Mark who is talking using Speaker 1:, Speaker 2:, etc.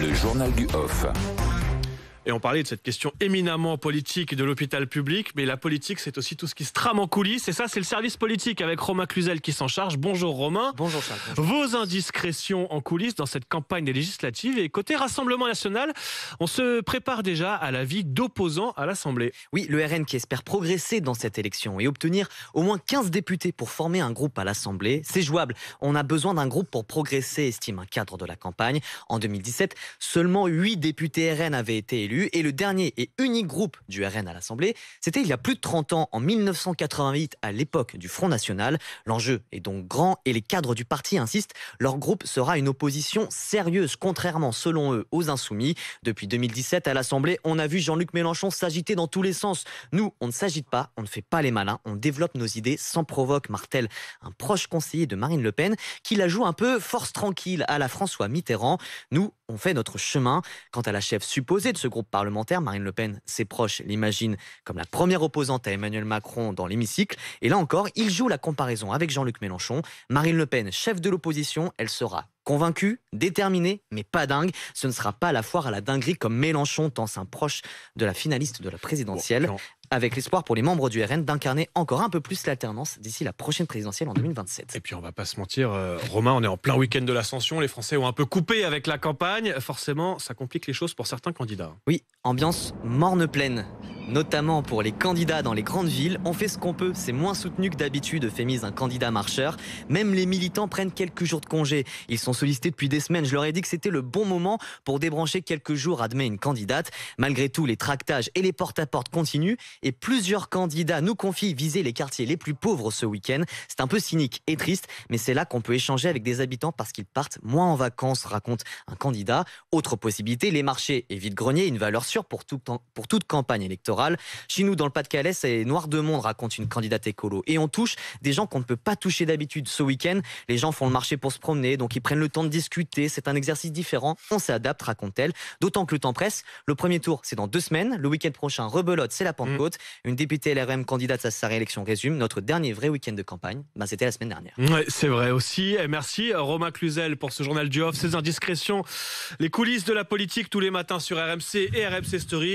Speaker 1: Le journal du off.
Speaker 2: Et on parlait de cette question éminemment politique de l'hôpital public, mais la politique, c'est aussi tout ce qui se trame en coulisses. Et ça, c'est le service politique avec Romain Cluzel qui s'en charge. Bonjour Romain. Bonjour Charles. Vos indiscrétions en coulisses dans cette campagne législative. Et côté Rassemblement national, on se prépare déjà à la vie d'opposants à l'Assemblée. Oui,
Speaker 1: le RN qui espère progresser dans cette élection et obtenir au moins 15 députés pour former un groupe à l'Assemblée. C'est jouable. On a besoin d'un groupe pour progresser, estime un cadre de la campagne. En 2017, seulement 8 députés RN avaient été élus. Et le dernier et unique groupe du RN à l'Assemblée, c'était il y a plus de 30 ans, en 1988, à l'époque du Front National. L'enjeu est donc grand et les cadres du parti insistent, leur groupe sera une opposition sérieuse, contrairement selon eux aux insoumis. Depuis 2017, à l'Assemblée, on a vu Jean-Luc Mélenchon s'agiter dans tous les sens. Nous, on ne s'agite pas, on ne fait pas les malins, on développe nos idées sans provoque, Martel, un proche conseiller de Marine Le Pen, qui la joue un peu force tranquille à la François Mitterrand. Nous, on fait notre chemin. Quant à la chef supposée de ce groupe parlementaire. Marine Le Pen, ses proches l'imaginent comme la première opposante à Emmanuel Macron dans l'hémicycle. Et là encore, il joue la comparaison avec Jean-Luc Mélenchon. Marine Le Pen, chef de l'opposition, elle sera convaincue, déterminée, mais pas dingue. Ce ne sera pas la foire à la dinguerie comme Mélenchon, tant un proche de la finaliste de la présidentielle avec l'espoir pour les membres du RN d'incarner encore un peu plus l'alternance d'ici la prochaine présidentielle en 2027.
Speaker 2: Et puis on va pas se mentir, euh, Romain, on est en plein week-end de l'ascension, les Français ont un peu coupé avec la campagne, forcément ça complique les choses pour certains candidats. Oui, ambiance morne pleine, notamment
Speaker 1: pour les candidats dans les grandes villes, on fait ce qu'on peut, c'est moins soutenu que d'habitude, fait mise un candidat marcheur, même les militants prennent quelques jours de congé, ils sont sollicités depuis des semaines, je leur ai dit que c'était le bon moment pour débrancher quelques jours, admet une candidate, malgré tout les tractages et les porte à -porte continuent, et plusieurs candidats nous confient viser les quartiers les plus pauvres ce week-end. C'est un peu cynique et triste, mais c'est là qu'on peut échanger avec des habitants parce qu'ils partent moins en vacances, raconte un candidat. Autre possibilité, les marchés et vide-grenier, une valeur sûre pour, pour toute campagne électorale. Chez nous, dans le Pas-de-Calais, c'est Noir de Monde, raconte une candidate écolo. Et on touche des gens qu'on ne peut pas toucher d'habitude ce week-end. Les gens font le marché pour se promener, donc ils prennent le temps de discuter. C'est un exercice différent. On s'adapte, raconte-t-elle. D'autant que le temps presse. Le premier tour, c'est dans deux semaines. Le week-end prochain, rebelote, c'est la pente une députée LRM candidate à sa réélection résume notre dernier vrai week-end de campagne. Ben, c'était la semaine dernière.
Speaker 2: c'est vrai aussi. Et merci euh, Romain Cluzel pour ce journal du off, ses indiscrétions, les coulisses de la politique tous les matins sur RMC et RMC Story.